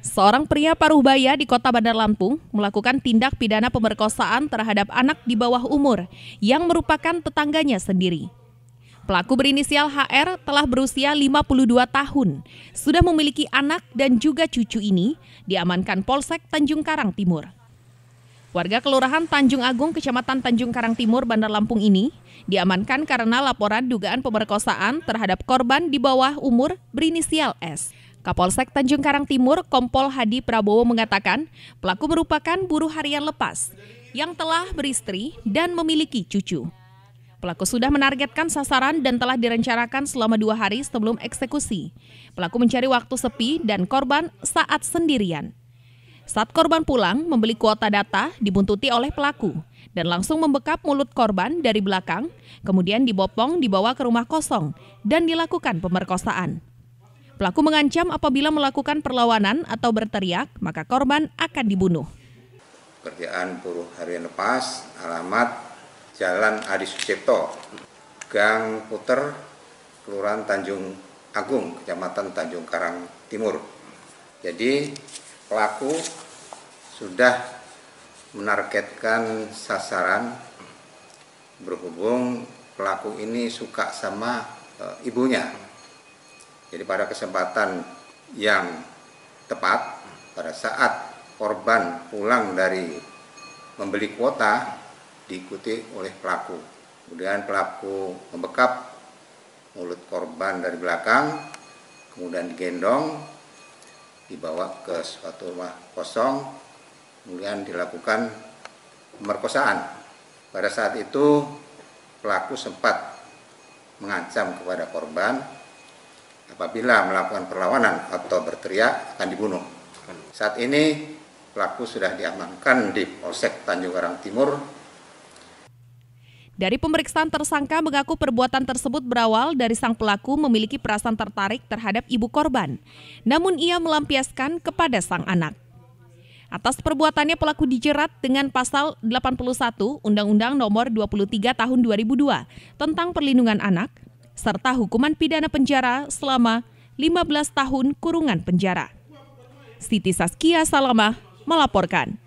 Seorang pria paruh baya di kota Bandar Lampung melakukan tindak pidana pemerkosaan terhadap anak di bawah umur yang merupakan tetangganya sendiri. Pelaku berinisial HR telah berusia 52 tahun, sudah memiliki anak dan juga cucu ini diamankan Polsek Tanjung Karang Timur. Warga Kelurahan Tanjung Agung, Kecamatan Tanjung Karang Timur, Bandar Lampung ini diamankan karena laporan dugaan pemerkosaan terhadap korban di bawah umur berinisial S. Kapolsek Tanjung Karang Timur, Kompol Hadi Prabowo mengatakan, pelaku merupakan buruh harian lepas yang telah beristri dan memiliki cucu. Pelaku sudah menargetkan sasaran dan telah direncanakan selama dua hari sebelum eksekusi. Pelaku mencari waktu sepi dan korban saat sendirian. Saat korban pulang, membeli kuota data dibuntuti oleh pelaku dan langsung membekap mulut korban dari belakang, kemudian dibopong dibawa ke rumah kosong dan dilakukan pemerkosaan. Pelaku mengancam apabila melakukan perlawanan atau berteriak, maka korban akan dibunuh. Kerjaan buruh harian lepas, alamat Jalan Adi Sucipto, Gang Puter, Kelurahan Tanjung Agung, Kecamatan Tanjung Karang Timur. Jadi pelaku sudah menargetkan sasaran berhubung pelaku ini suka sama e, ibunya jadi pada kesempatan yang tepat pada saat korban pulang dari membeli kuota diikuti oleh pelaku. Kemudian pelaku membekap mulut korban dari belakang, kemudian digendong, dibawa ke suatu rumah kosong, kemudian dilakukan pemerkosaan. Pada saat itu pelaku sempat mengancam kepada korban Apabila melakukan perlawanan atau berteriak akan dibunuh. Saat ini pelaku sudah diamankan di Polsek Tanjung Karang Timur. Dari pemeriksaan tersangka mengaku perbuatan tersebut berawal dari sang pelaku memiliki perasaan tertarik terhadap ibu korban. Namun ia melampiaskan kepada sang anak. Atas perbuatannya pelaku dijerat dengan pasal 81 Undang-Undang Nomor 23 Tahun 2002 tentang Perlindungan Anak serta hukuman pidana penjara selama 15 tahun kurungan penjara. Siti Saskia Salama melaporkan.